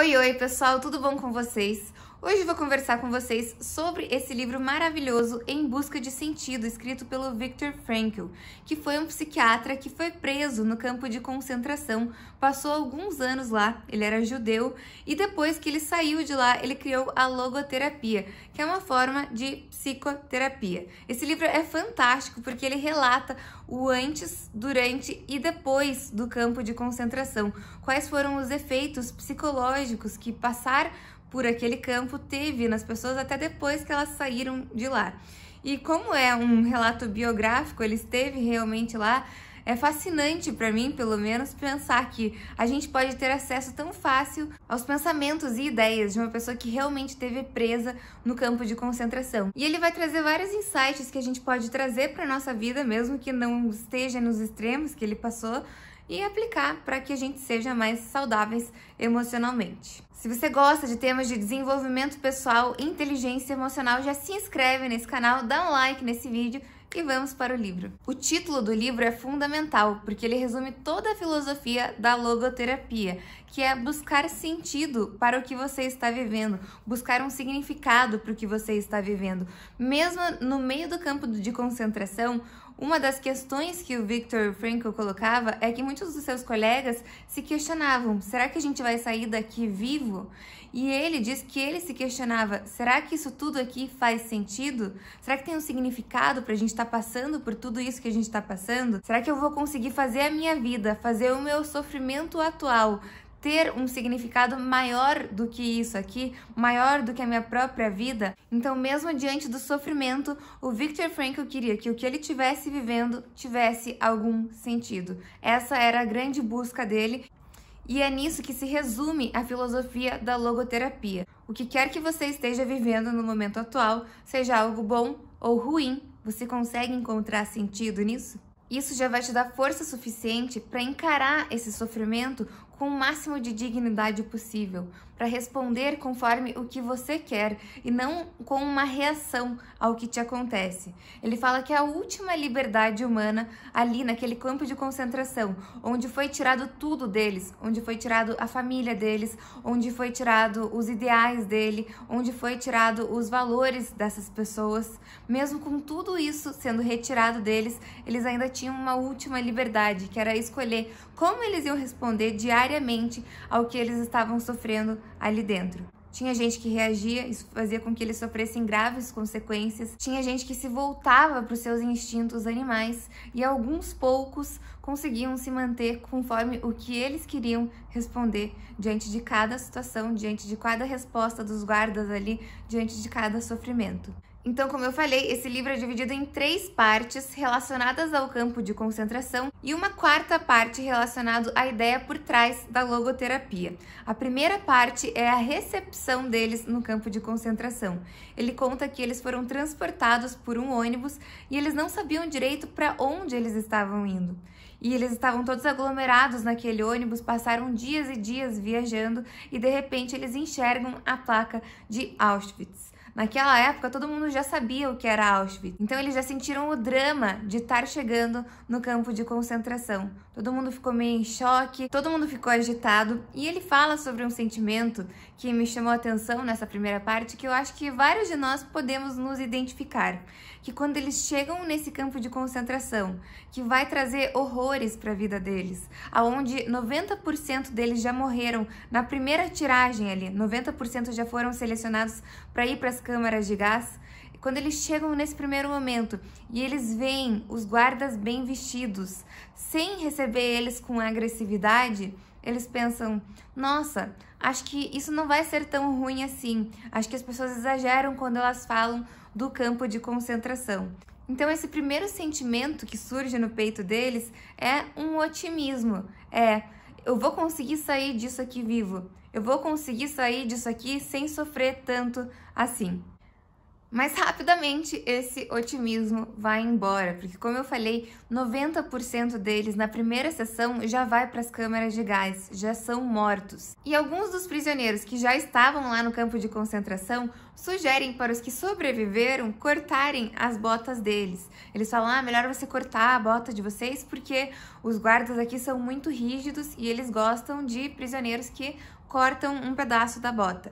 Oi, oi, pessoal, tudo bom com vocês? Hoje vou conversar com vocês sobre esse livro maravilhoso Em Busca de Sentido, escrito pelo Viktor Frankl, que foi um psiquiatra que foi preso no campo de concentração, passou alguns anos lá, ele era judeu, e depois que ele saiu de lá, ele criou a logoterapia, que é uma forma de psicoterapia. Esse livro é fantástico porque ele relata o antes, durante e depois do campo de concentração, quais foram os efeitos psicológicos que passar por aquele campo teve nas pessoas até depois que elas saíram de lá. E como é um relato biográfico, ele esteve realmente lá, é fascinante para mim, pelo menos, pensar que a gente pode ter acesso tão fácil aos pensamentos e ideias de uma pessoa que realmente esteve presa no campo de concentração. E ele vai trazer vários insights que a gente pode trazer para nossa vida, mesmo que não esteja nos extremos que ele passou, e aplicar para que a gente seja mais saudáveis emocionalmente. Se você gosta de temas de desenvolvimento pessoal e inteligência emocional, já se inscreve nesse canal, dá um like nesse vídeo e vamos para o livro. O título do livro é fundamental porque ele resume toda a filosofia da logoterapia, que é buscar sentido para o que você está vivendo, buscar um significado para o que você está vivendo. Mesmo no meio do campo de concentração, uma das questões que o Viktor Frankl colocava é que muitos dos seus colegas se questionavam: será que a gente vai sair daqui vivo? E ele diz que ele se questionava: será que isso tudo aqui faz sentido? Será que tem um significado para a gente estar tá passando por tudo isso que a gente está passando? Será que eu vou conseguir fazer a minha vida, fazer o meu sofrimento atual? ter um significado maior do que isso aqui, maior do que a minha própria vida. Então, mesmo diante do sofrimento, o Victor Frankl queria que o que ele tivesse vivendo tivesse algum sentido. Essa era a grande busca dele e é nisso que se resume a filosofia da logoterapia. O que quer que você esteja vivendo no momento atual, seja algo bom ou ruim, você consegue encontrar sentido nisso? Isso já vai te dar força suficiente para encarar esse sofrimento com o máximo de dignidade possível, para responder conforme o que você quer e não com uma reação ao que te acontece. Ele fala que é a última liberdade humana ali naquele campo de concentração, onde foi tirado tudo deles, onde foi tirado a família deles, onde foi tirado os ideais dele, onde foi tirado os valores dessas pessoas, mesmo com tudo isso sendo retirado deles, eles ainda tinham uma última liberdade, que era escolher como eles iam responder diariamente ao que eles estavam sofrendo ali dentro. Tinha gente que reagia, isso fazia com que eles sofressem graves consequências. Tinha gente que se voltava para os seus instintos animais e alguns poucos conseguiam se manter conforme o que eles queriam responder diante de cada situação, diante de cada resposta dos guardas ali, diante de cada sofrimento. Então, como eu falei, esse livro é dividido em três partes relacionadas ao campo de concentração e uma quarta parte relacionada à ideia por trás da logoterapia. A primeira parte é a recepção deles no campo de concentração. Ele conta que eles foram transportados por um ônibus e eles não sabiam direito para onde eles estavam indo. E eles estavam todos aglomerados naquele ônibus, passaram dias e dias viajando e de repente eles enxergam a placa de Auschwitz. Naquela época, todo mundo já sabia o que era Auschwitz, então eles já sentiram o drama de estar chegando no campo de concentração. Todo mundo ficou meio em choque, todo mundo ficou agitado, e ele fala sobre um sentimento que me chamou a atenção nessa primeira parte, que eu acho que vários de nós podemos nos identificar, que quando eles chegam nesse campo de concentração, que vai trazer horrores para a vida deles, aonde 90% deles já morreram na primeira tiragem ali, 90% já foram selecionados para ir para as câmaras de gás, quando eles chegam nesse primeiro momento e eles veem os guardas bem vestidos, sem receber eles com agressividade, eles pensam: nossa, acho que isso não vai ser tão ruim assim. Acho que as pessoas exageram quando elas falam do campo de concentração. Então, esse primeiro sentimento que surge no peito deles é um otimismo: é, eu vou conseguir sair disso aqui vivo, eu vou conseguir sair disso aqui sem sofrer tanto assim. Mas rapidamente esse otimismo vai embora, porque como eu falei, 90% deles na primeira sessão já vai para as câmaras de gás, já são mortos. E alguns dos prisioneiros que já estavam lá no campo de concentração sugerem para os que sobreviveram cortarem as botas deles. Eles falam: "Ah, melhor você cortar a bota de vocês porque os guardas aqui são muito rígidos e eles gostam de prisioneiros que cortam um pedaço da bota".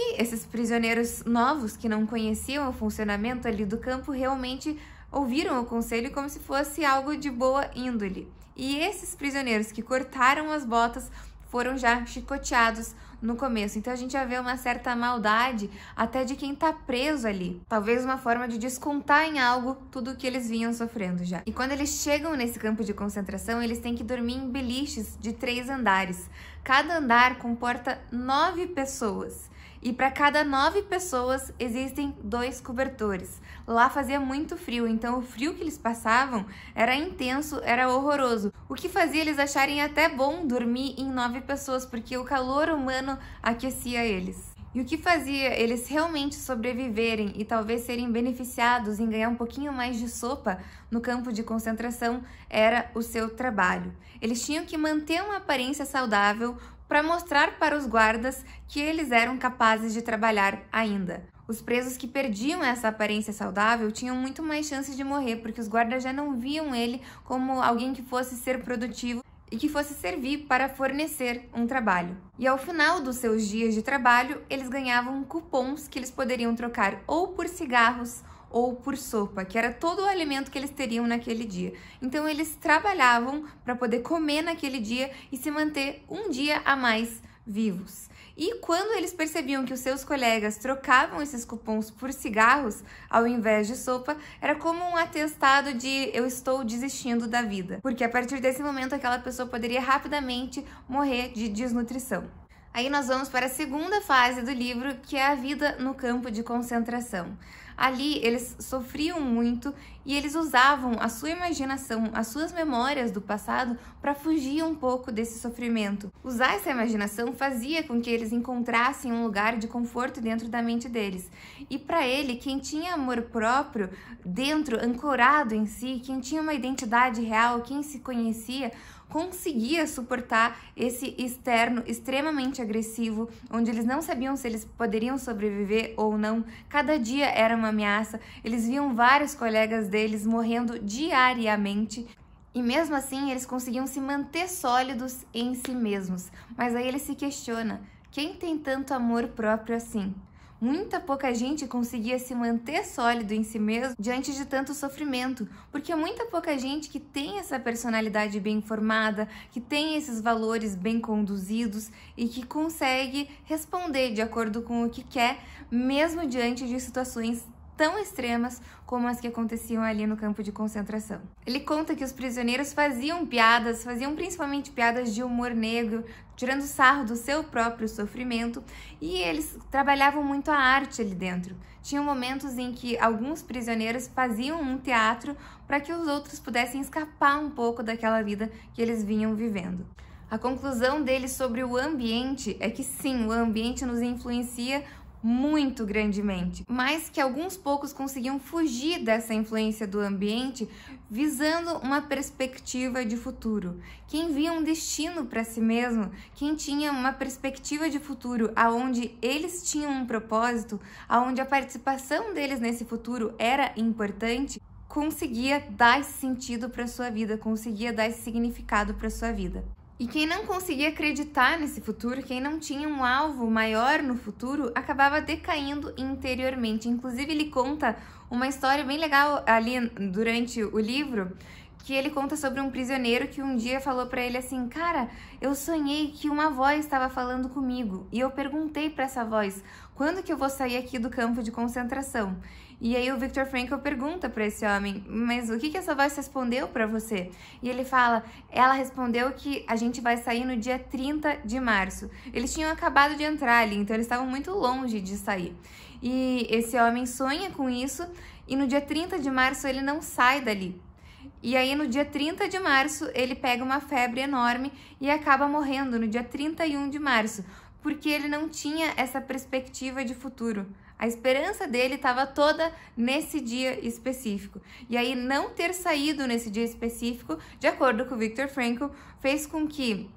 E esses prisioneiros novos que não conheciam o funcionamento ali do campo realmente ouviram o conselho como se fosse algo de boa índole. E esses prisioneiros que cortaram as botas foram já chicoteados no começo. Então a gente já vê uma certa maldade até de quem tá preso ali. Talvez uma forma de descontar em algo tudo o que eles vinham sofrendo já. E quando eles chegam nesse campo de concentração, eles têm que dormir em beliches de três andares. Cada andar comporta nove pessoas. E para cada nove pessoas existem dois cobertores. Lá fazia muito frio, então o frio que eles passavam era intenso, era horroroso. O que fazia eles acharem até bom dormir em nove pessoas, porque o calor humano aquecia eles. E o que fazia eles realmente sobreviverem e talvez serem beneficiados em ganhar um pouquinho mais de sopa no campo de concentração era o seu trabalho. Eles tinham que manter uma aparência saudável, para mostrar para os guardas que eles eram capazes de trabalhar ainda. Os presos que perdiam essa aparência saudável tinham muito mais chance de morrer, porque os guardas já não viam ele como alguém que fosse ser produtivo e que fosse servir para fornecer um trabalho. E ao final dos seus dias de trabalho, eles ganhavam cupons que eles poderiam trocar ou por cigarros ou por sopa, que era todo o alimento que eles teriam naquele dia. Então eles trabalhavam para poder comer naquele dia e se manter um dia a mais vivos. E quando eles percebiam que os seus colegas trocavam esses cupons por cigarros ao invés de sopa, era como um atestado de eu estou desistindo da vida, porque a partir desse momento aquela pessoa poderia rapidamente morrer de desnutrição. Aí nós vamos para a segunda fase do livro, que é a vida no campo de concentração. Ali eles sofriam muito e eles usavam a sua imaginação, as suas memórias do passado para fugir um pouco desse sofrimento. Usar essa imaginação fazia com que eles encontrassem um lugar de conforto dentro da mente deles. E para ele, quem tinha amor próprio dentro, ancorado em si, quem tinha uma identidade real, quem se conhecia, conseguia suportar esse externo extremamente agressivo, onde eles não sabiam se eles poderiam sobreviver ou não. Cada dia era uma ameaça. Eles viam vários colegas deles morrendo diariamente. E mesmo assim, eles conseguiam se manter sólidos em si mesmos. Mas aí ele se questiona: quem tem tanto amor próprio assim? Muita pouca gente conseguia se manter sólido em si mesmo diante de tanto sofrimento, porque é muita pouca gente que tem essa personalidade bem formada, que tem esses valores bem conduzidos e que consegue responder de acordo com o que quer, mesmo diante de situações tão extremas como as que aconteciam ali no campo de concentração. Ele conta que os prisioneiros faziam piadas, faziam principalmente piadas de humor negro, tirando sarro do seu próprio sofrimento, e eles trabalhavam muito a arte ali dentro. Tinham momentos em que alguns prisioneiros faziam um teatro para que os outros pudessem escapar um pouco daquela vida que eles vinham vivendo. A conclusão dele sobre o ambiente é que sim, o ambiente nos influencia muito grandemente, mas que alguns poucos conseguiam fugir dessa influência do ambiente visando uma perspectiva de futuro. Quem via um destino para si mesmo, quem tinha uma perspectiva de futuro aonde eles tinham um propósito, aonde a participação deles nesse futuro era importante, conseguia dar esse sentido para sua vida, conseguia dar esse significado para sua vida. E quem não conseguia acreditar nesse futuro, quem não tinha um alvo maior no futuro, acabava decaindo interiormente. Inclusive, ele conta uma história bem legal ali durante o livro que ele conta sobre um prisioneiro que um dia falou para ele assim: "Cara, eu sonhei que uma voz estava falando comigo e eu perguntei para essa voz: quando que eu vou sair aqui do campo de concentração?". E aí o Viktor Frankl pergunta para esse homem: "Mas o que que essa voz respondeu para você?". E ele fala: "Ela respondeu que a gente vai sair no dia 30 de março". Eles tinham acabado de entrar ali, então eles estavam muito longe de sair. E esse homem sonha com isso e no dia 30 de março ele não sai dali. E aí, no dia 30 de março, ele pega uma febre enorme e acaba morrendo no dia 31 de março, porque ele não tinha essa perspectiva de futuro. A esperança dele estava toda nesse dia específico. E aí, não ter saído nesse dia específico, de acordo com o Victor Frankl, fez com que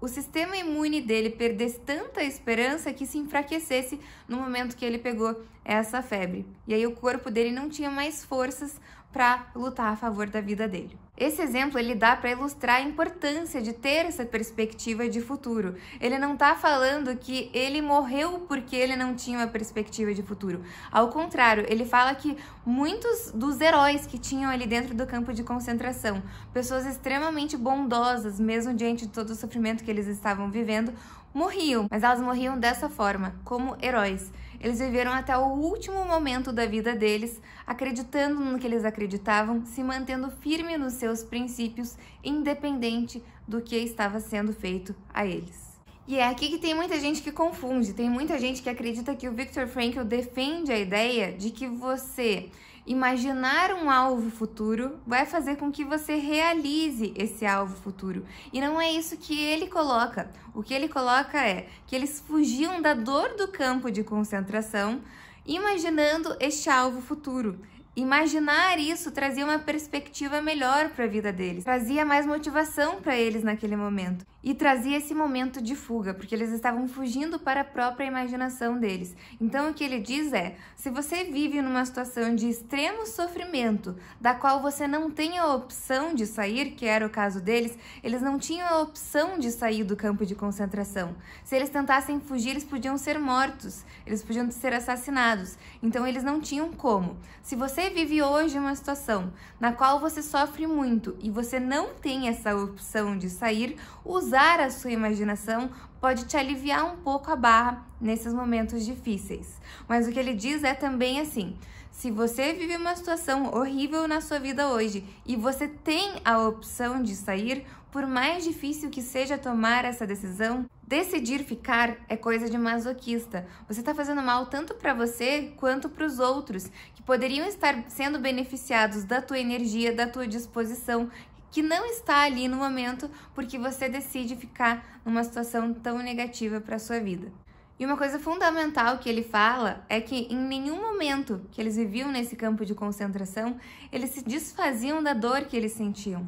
o sistema imune dele perdesse tanta esperança que se enfraquecesse no momento que ele pegou essa febre. E aí, o corpo dele não tinha mais forças para lutar a favor da vida dele. Esse exemplo ele dá para ilustrar a importância de ter essa perspectiva de futuro. Ele não está falando que ele morreu porque ele não tinha uma perspectiva de futuro. Ao contrário, ele fala que muitos dos heróis que tinham ali dentro do campo de concentração, pessoas extremamente bondosas, mesmo diante de todo o sofrimento que eles estavam vivendo, morriam, mas elas morriam dessa forma, como heróis. Eles viveram até o último momento da vida deles, acreditando no que eles acreditavam, se mantendo firme no seu seus princípios, independente do que estava sendo feito a eles. E é aqui que tem muita gente que confunde, tem muita gente que acredita que o Viktor Frankl defende a ideia de que você imaginar um alvo futuro vai fazer com que você realize esse alvo futuro. E não é isso que ele coloca. O que ele coloca é que eles fugiam da dor do campo de concentração, imaginando este alvo futuro. Imaginar isso trazia uma perspectiva melhor para a vida deles, trazia mais motivação para eles naquele momento e trazia esse momento de fuga, porque eles estavam fugindo para a própria imaginação deles. Então o que ele diz é: se você vive numa situação de extremo sofrimento, da qual você não tem a opção de sair, que era o caso deles, eles não tinham a opção de sair do campo de concentração. Se eles tentassem fugir, eles podiam ser mortos, eles podiam ser assassinados. Então eles não tinham como. Se você você vive hoje uma situação na qual você sofre muito e você não tem essa opção de sair, usar a sua imaginação pode te aliviar um pouco a barra nesses momentos difíceis. Mas o que ele diz é também assim: se você vive uma situação horrível na sua vida hoje e você tem a opção de sair, por mais difícil que seja tomar essa decisão, Decidir ficar é coisa de masoquista. Você está fazendo mal tanto para você quanto para os outros, que poderiam estar sendo beneficiados da tua energia, da tua disposição, que não está ali no momento porque você decide ficar numa situação tão negativa para a sua vida. E uma coisa fundamental que ele fala é que em nenhum momento que eles viviam nesse campo de concentração, eles se desfaziam da dor que eles sentiam.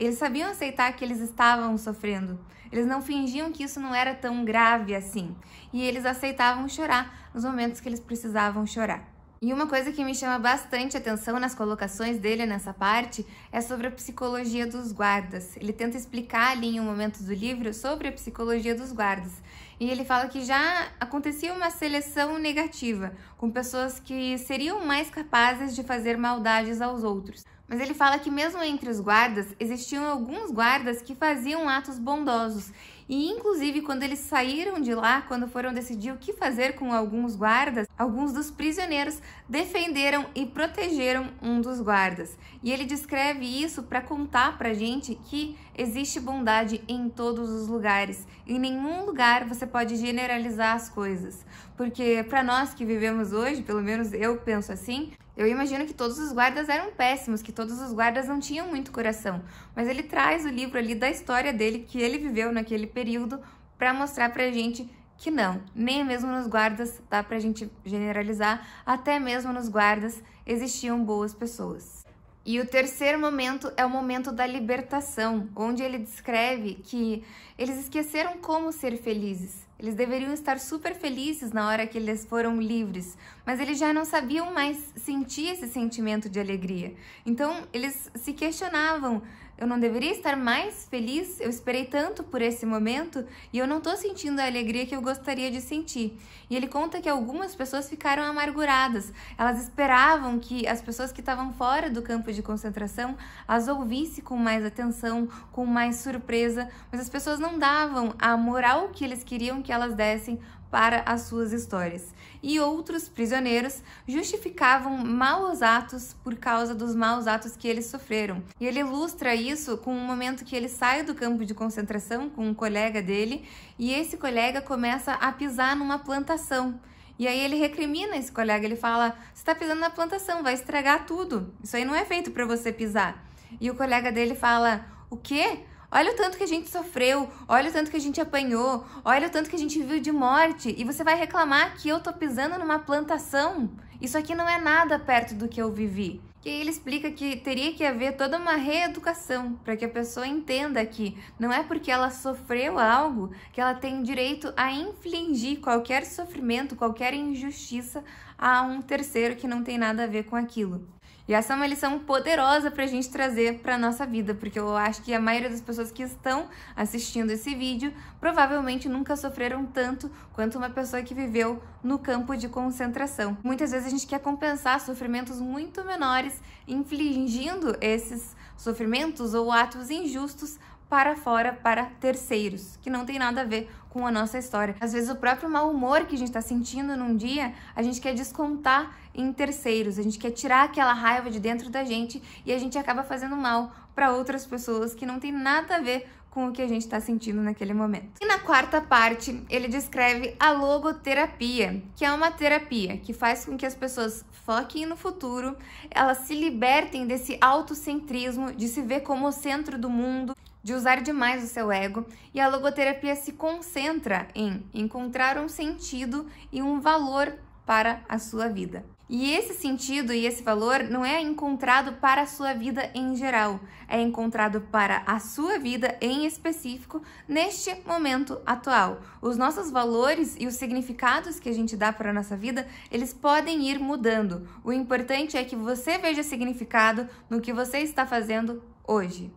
Eles sabiam aceitar que eles estavam sofrendo. Eles não fingiam que isso não era tão grave assim. E eles aceitavam chorar nos momentos que eles precisavam chorar. E uma coisa que me chama bastante atenção nas colocações dele nessa parte é sobre a psicologia dos guardas. Ele tenta explicar ali em um momento do livro sobre a psicologia dos guardas. E ele fala que já acontecia uma seleção negativa, com pessoas que seriam mais capazes de fazer maldades aos outros. Mas ele fala que mesmo entre os guardas, existiam alguns guardas que faziam atos bondosos. E inclusive quando eles saíram de lá, quando foram decidir o que fazer com alguns guardas, alguns dos prisioneiros defenderam e protegeram um dos guardas. E ele descreve isso para contar pra gente que existe bondade em todos os lugares. Em nenhum lugar você pode generalizar as coisas, porque para nós que vivemos hoje, pelo menos eu penso assim, eu imagino que todos os guardas eram péssimos, que todos os guardas não tinham muito coração, mas ele traz o livro ali da história dele, que ele viveu naquele período, para mostrar pra gente que não, nem mesmo nos guardas dá pra gente generalizar, até mesmo nos guardas existiam boas pessoas. E o terceiro momento é o momento da libertação, onde ele descreve que eles esqueceram como ser felizes. Eles deveriam estar super felizes na hora que eles foram livres, mas eles já não sabiam mais sentir esse sentimento de alegria. Então, eles se questionavam: eu não deveria estar mais feliz? Eu esperei tanto por esse momento e eu não estou sentindo a alegria que eu gostaria de sentir. E ele conta que algumas pessoas ficaram amarguradas. Elas esperavam que as pessoas que estavam fora do campo de concentração as ouvissem com mais atenção, com mais surpresa, mas as pessoas não davam a moral que eles queriam que elas dessem para as suas histórias. E outros prisioneiros justificavam maus atos por causa dos maus atos que eles sofreram. E ele ilustra isso com um momento que ele sai do campo de concentração com um colega dele e esse colega começa a pisar numa plantação. E aí ele recrimina esse colega, ele fala: "Você está pisando na plantação, vai estragar tudo. Isso aí não é feito para você pisar". E o colega dele fala: "O quê? Olha o tanto que a gente sofreu, olha o tanto que a gente apanhou, olha o tanto que a gente viu de morte, e você vai reclamar que eu tô pisando numa plantação? Isso aqui não é nada perto do que eu vivi. E aí ele explica que teria que haver toda uma reeducação para que a pessoa entenda que não é porque ela sofreu algo que ela tem direito a infligir qualquer sofrimento, qualquer injustiça a um terceiro que não tem nada a ver com aquilo. E essa é uma lição poderosa para a gente trazer para nossa vida, porque eu acho que a maioria das pessoas que estão assistindo esse vídeo provavelmente nunca sofreram tanto quanto uma pessoa que viveu no campo de concentração. Muitas vezes a gente quer compensar sofrimentos muito menores infligindo esses sofrimentos ou atos injustos para fora, para terceiros, que não tem nada a ver com a nossa história. Às vezes, o próprio mau humor que a gente está sentindo num dia, a gente quer descontar em terceiros, a gente quer tirar aquela raiva de dentro da gente e a gente acaba fazendo mal para outras pessoas que não tem nada a ver com o que a gente está sentindo naquele momento. E na quarta parte, ele descreve a logoterapia, que é uma terapia que faz com que as pessoas foquem no futuro, elas se libertem desse autocentrismo, de se ver como o centro do mundo, de usar demais o seu ego, e a logoterapia se concentra em encontrar um sentido e um valor para a sua vida. E esse sentido e esse valor não é encontrado para a sua vida em geral, é encontrado para a sua vida em específico neste momento atual. Os nossos valores e os significados que a gente dá para a nossa vida, eles podem ir mudando. O importante é que você veja significado no que você está fazendo hoje.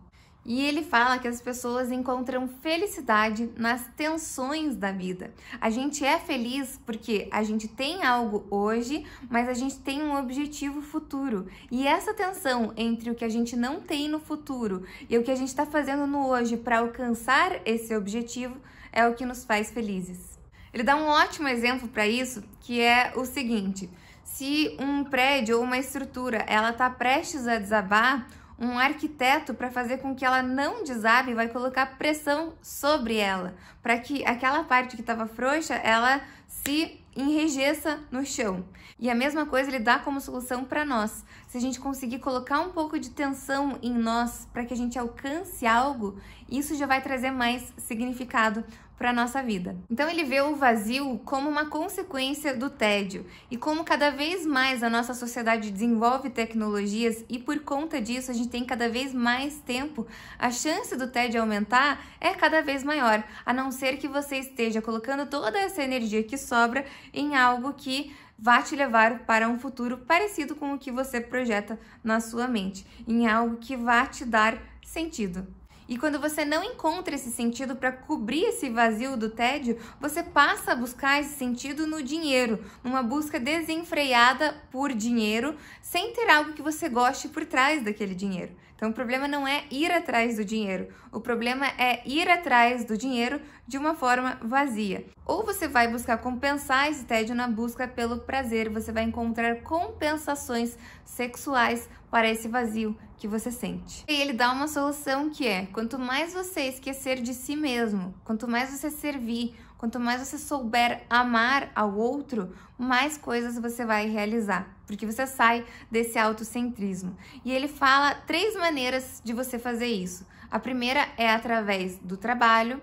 E ele fala que as pessoas encontram felicidade nas tensões da vida. A gente é feliz porque a gente tem algo hoje, mas a gente tem um objetivo futuro. E essa tensão entre o que a gente não tem no futuro e o que a gente está fazendo no hoje para alcançar esse objetivo é o que nos faz felizes. Ele dá um ótimo exemplo para isso, que é o seguinte: se um prédio ou uma estrutura ela está prestes a desabar, um arquiteto para fazer com que ela não desabe vai colocar pressão sobre ela, para que aquela parte que estava frouxa, ela se enrijeça no chão. E a mesma coisa ele dá como solução para nós. Se a gente conseguir colocar um pouco de tensão em nós para que a gente alcance algo, isso já vai trazer mais significado para nossa vida. Então ele vê o vazio como uma consequência do tédio e como cada vez mais a nossa sociedade desenvolve tecnologias e por conta disso a gente tem cada vez mais tempo, a chance do tédio aumentar é cada vez maior, a não ser que você esteja colocando toda essa energia que sobra em algo que vá te levar para um futuro parecido com o que você projeta na sua mente, em algo que vá te dar sentido. E quando você não encontra esse sentido para cobrir esse vazio do tédio, você passa a buscar esse sentido no dinheiro, numa busca desenfreada por dinheiro, sem ter algo que você goste por trás daquele dinheiro. Então o problema não é ir atrás do dinheiro, o problema é ir atrás do dinheiro de uma forma vazia. Ou você vai buscar compensar esse tédio na busca pelo prazer, você vai encontrar compensações sexuais para esse vazio que você sente. E ele dá uma solução que é: quanto mais você esquecer de si mesmo, quanto mais você servir, quanto mais você souber amar ao outro, mais coisas você vai realizar, porque você sai desse autocentrismo. E ele fala três maneiras de você fazer isso. A primeira é através do trabalho,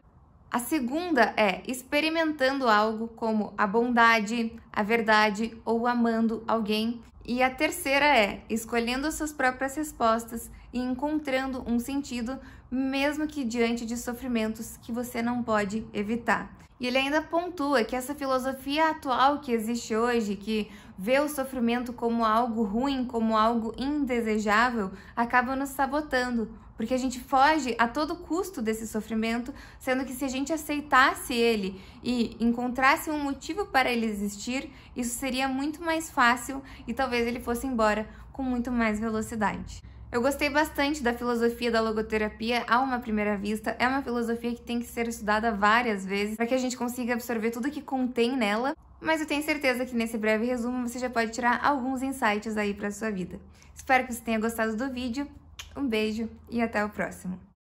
a segunda é experimentando algo como a bondade, a verdade ou amando alguém. E a terceira é escolhendo suas próprias respostas e encontrando um sentido, mesmo que diante de sofrimentos que você não pode evitar. E ele ainda pontua que essa filosofia atual que existe hoje, que vê o sofrimento como algo ruim, como algo indesejável, acaba nos sabotando, porque a gente foge a todo custo desse sofrimento, sendo que se a gente aceitasse ele e encontrasse um motivo para ele existir, isso seria muito mais fácil e talvez ele fosse embora com muito mais velocidade. Eu gostei bastante da filosofia da logoterapia a uma primeira vista. É uma filosofia que tem que ser estudada várias vezes para que a gente consiga absorver tudo que contém nela mas eu tenho certeza que nesse breve resumo você já pode tirar alguns insights aí para sua vida. Espero que você tenha gostado do vídeo. Um beijo e até o próximo.